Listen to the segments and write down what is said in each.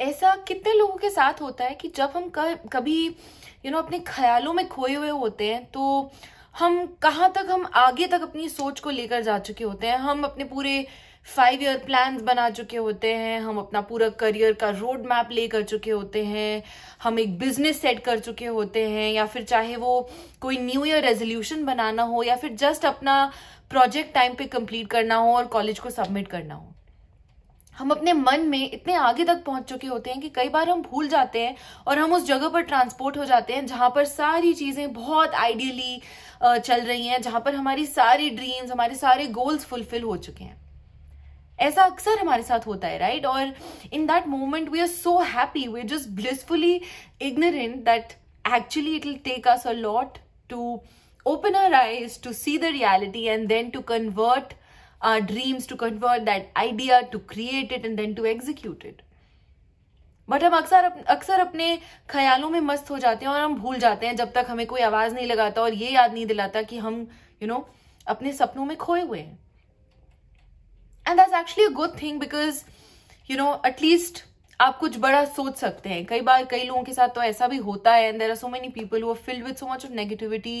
ऐसा कितने लोगों के साथ होता है कि जब हम कभी यू you नो know, अपने ख्यालों में खोए हुए होते हैं तो हम कहाँ तक हम आगे तक अपनी सोच को लेकर जा चुके होते हैं हम अपने पूरे फाइव ईयर प्लान बना चुके होते हैं हम अपना पूरा करियर का रोड मैप ले कर चुके होते हैं हम एक बिजनेस सेट कर चुके होते हैं या फिर चाहे वो कोई न्यू ईयर रेजोल्यूशन बनाना हो या फिर जस्ट अपना प्रोजेक्ट टाइम पे कंप्लीट करना हो और कॉलेज को सबमिट करना हो हम अपने मन में इतने आगे तक पहुंच चुके होते हैं कि कई बार हम भूल जाते हैं और हम उस जगह पर ट्रांसपोर्ट हो जाते हैं जहां पर सारी चीजें बहुत आइडियली चल रही हैं जहां पर हमारी सारी ड्रीम्स हमारे सारे गोल्स फुलफिल हो चुके हैं ऐसा अक्सर हमारे साथ होता है राइट और in that moment we are so happy we are just blissfully ignorant that actually it will take us a lot to open our eyes to see the reality and then to convert uh, dreams, to convert that idea, to create it and then to execute it. But हम अक्सर अक्सर अपने ख्यालों में मस्त हो जाते हैं और हम भूल जाते हैं जब तक हमें कोई आवाज़ नहीं लगाता और ये याद नहीं दिलाता कि हम यू you नो know, अपने सपनों में खोए हुए हैं and that's actually a good thing because you know at least आप कुछ बड़ा सोच सकते हैं कई बार कई लोगों के साथ तो ऐसा भी होता है and there are so many people who filled with so much of negativity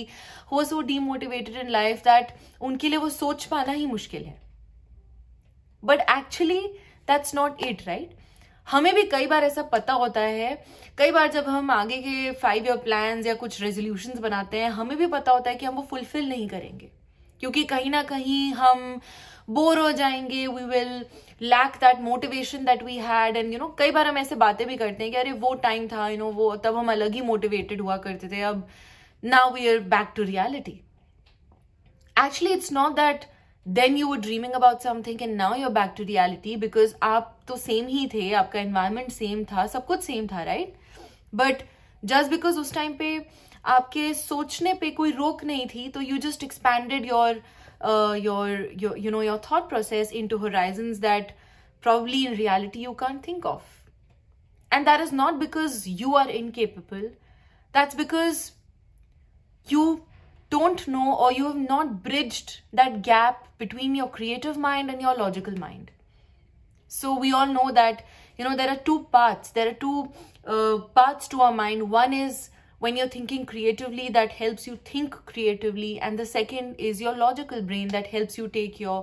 who so demotivated in life that उनके लिए वो सोच पाना ही मुश्किल है but actually that's not it right हमें भी कई बार ऐसा पता होता है कई बार जब हम आगे के फाइव ईयर प्लान या कुछ रेजोल्यूशन बनाते हैं हमें भी पता होता है कि हम वो फुलफिल नहीं करेंगे क्योंकि कहीं ना कहीं हम बोर हो जाएंगे we will lack that motivation that we had and you know कई बार हम ऐसे बातें भी करते हैं कि अरे वो टाइम था यू you नो know, वो तब हम अलग ही मोटिवेटेड हुआ करते थे अब now we are back to reality actually it's not that then you were dreaming about something and now you're back to reality because आप तो सेम ही थे आपका एनवायरमेंट सेम था सब कुछ सेम था राइट बट जस्ट बिकॉज उस time पे आपके सोचने पे कोई रोक नहीं थी तो you just expanded your Uh, your, your you know your thought process into horizons that probably in reality you can't think of and that is not because you are incapable that's because you don't know or you have not bridged that gap between your creative mind and your logical mind so we all know that you know there are two paths there are two uh, paths to our mind one is when you're thinking creatively that helps you think creatively and the second is your logical brain that helps you take your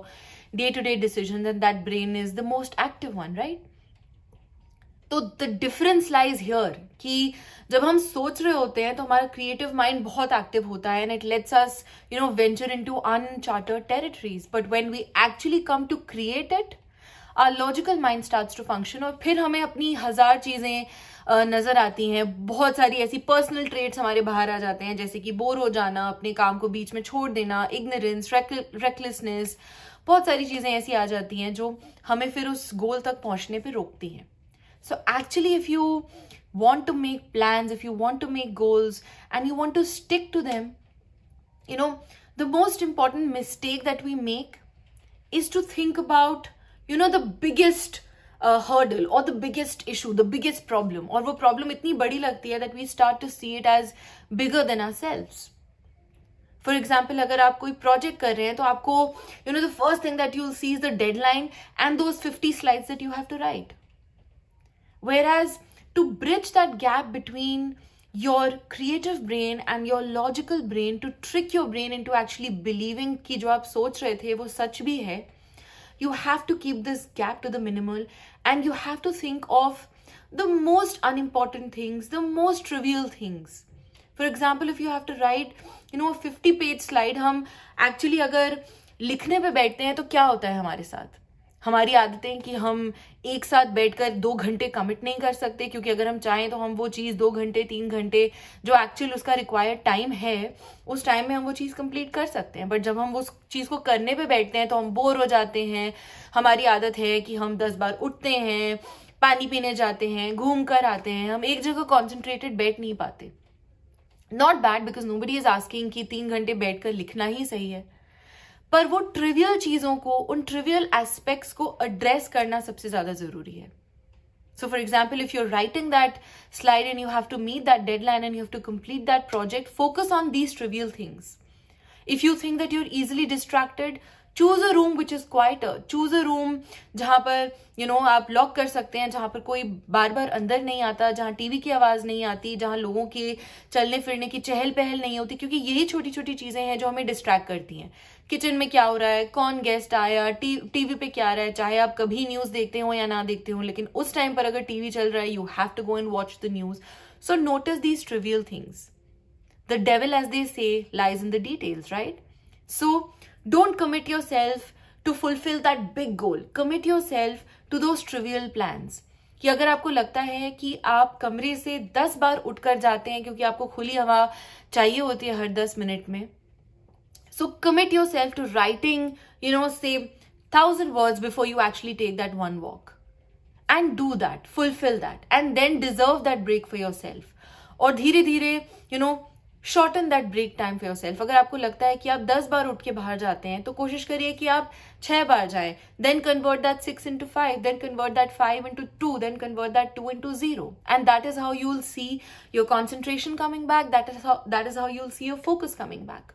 day-to-day decisions and that brain is the most active one right तो the difference lies here कि जब हम सोच रहे होते हैं तो हमारा क्रिएटिव माइंड बहुत एक्टिव होता है and it lets us you know venture into uncharted territories but when we actually come to create it our logical mind start to function और फिर हमें अपनी हज़ार चीज़ें नज़र आती हैं बहुत सारी ऐसी पर्सनल ट्रेड्स हमारे बाहर आ जाते हैं जैसे कि बोर हो जाना अपने काम को बीच में छोड़ देना इग्नोरेंस रेकलेसनेस बहुत सारी चीज़ें ऐसी आ जाती हैं जो हमें फिर उस गोल तक पहुँचने पर रोकती हैं so actually if you want to make plan if you want to make goals and you want to stick to them you know the most important mistake that we make is to think about you know the biggest hurdle और the biggest issue the biggest problem और वो problem इतनी बड़ी लगती है that we start to see it as bigger than ourselves for example अगर आप कोई प्रोजेक्ट कर रहे हैं तो आपको you know the first thing that you see is the deadline and those fifty slides that you have to write whereas to bridge that gap between your creative brain and your logical brain to trick your brain into actually believing कि जो आप सोच रहे थे वो सच भी है you have to keep this gap to the minimal and you have to think of the most unimportant things the most trivial things for example if you have to write you know a 50 page slide hum actually agar likhne pe baithte hain to kya hota hai hamare sath हमारी आदतें कि हम एक साथ बैठकर दो घंटे commit नहीं कर सकते क्योंकि अगर हम चाहें तो हम वो चीज़ दो घंटे तीन घंटे जो एक्चुअल उसका रिक्वायर्ड टाइम है उस टाइम में हम वो चीज़ कंप्लीट कर सकते हैं बट जब हम उस चीज़ को करने पे बैठते हैं तो हम बोर हो जाते हैं हमारी आदत है कि हम दस बार उठते हैं पानी पीने जाते हैं घूम कर आते हैं हम एक जगह कॉन्सेंट्रेटेड बैठ नहीं पाते not bad because nobody is asking कि तीन घंटे बैठ कर लिखना ही सही है पर वो ट्रिवियल चीजों को उन ट्रिवियल एस्पेक्ट्स को एड्रेस करना सबसे ज्यादा जरूरी है so for example if you are writing that slide and you have to meet that deadline and you have to complete that project focus on these trivial things if you think that you are easily distracted choose a room which is quite choose a room जहां पर you you know know, आप lock कर सकते हैं जहां पर कोई बार बार अंदर नहीं आता जहां टीवी की आवाज नहीं आती जहां लोगों के चलने फिरने की चहल पहल नहीं होती क्योंकि यही छोटी छोटी चीजें हैं जो हमें डिस्ट्रैक्ट करती हैं किचन में क्या हो रहा है कौन गेस्ट आया टी, टीवी पे क्या आ रहा है चाहे आप कभी न्यूज देखते हो या ना देखते हो लेकिन उस टाइम पर अगर टीवी चल रहा है you have to go and watch the news so notice these trivial things the devil as they say lies in the details right so Don't commit yourself to fulfill that big goal. Commit yourself to those trivial plans. कि अगर आपको लगता है कि आप कमरे से दस बार उठकर जाते हैं क्योंकि आपको खुली हवा चाहिए होती है हर दस मिनट में so commit yourself to writing you know say thousand words before you actually take that one walk and do that fulfil that and then deserve that break for yourself और धीरे धीरे you know shorten that break time for yourself अगर आपको लगता है कि आप दस बार उठ के बाहर जाते हैं तो कोशिश करिए कि आप छह बार जाए then convert that six into five then convert that five into two then convert that two into zero and that is how you'll see your concentration coming back that is that is how you'll see your focus coming back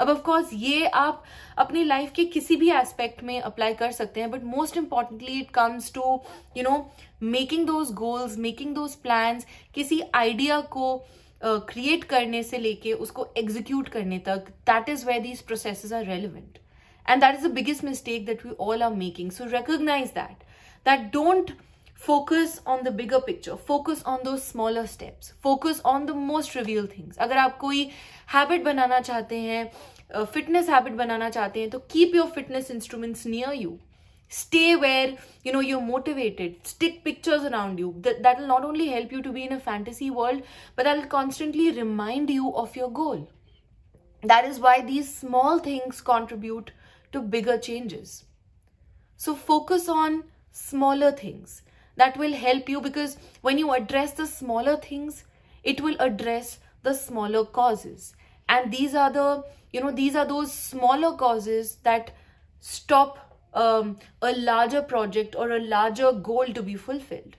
अब of course ये आप अपनी life के किसी भी aspect में apply कर सकते हैं but most importantly it comes to you know making those goals making those plans किसी आइडिया को क्रिएट करने से लेके उसको एग्जीक्यूट करने तक that is where these process are relevant and that is the biggest mistake that we all are making so recognise that that don't focus on the bigger picture focus on those smaller steps focus on the most reveal things अगर आप कोई habit बनाना चाहते हैं fitness habit बनाना चाहते हैं तो keep your fitness instruments near you stay where you know you're motivated stick pictures around you that that'll not only help you to be in a fantasy world but that'll constantly remind you of your goal that is why these small things contribute to bigger changes so focus on smaller things that will help you because when you address the smaller things it will address the smaller causes and these are the you know these are those smaller causes that stop um, a larger project or a larger goal to be fulfilled.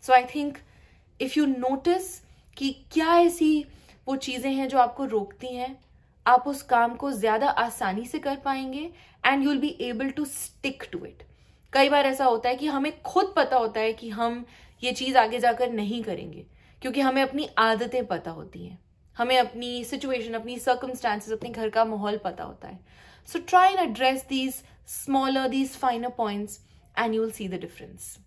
So I think if you notice कि क्या ऐसी वो चीज़ें हैं जो आपको रोकती हैं आप उस काम को ज़्यादा आसानी से कर पाएंगे and you'll be able to stick to it कई बार ऐसा होता है कि हमें खुद पता होता है कि हम ये चीज़ आगे जाकर नहीं करेंगे क्योंकि हमें अपनी आदतें पता होती हैं हमें अपनी सिचुएशन अपनी सर्कमस्टांसेस अपने घर का माहौल पता होता है So try and address these smaller, these finer points and you will see the difference.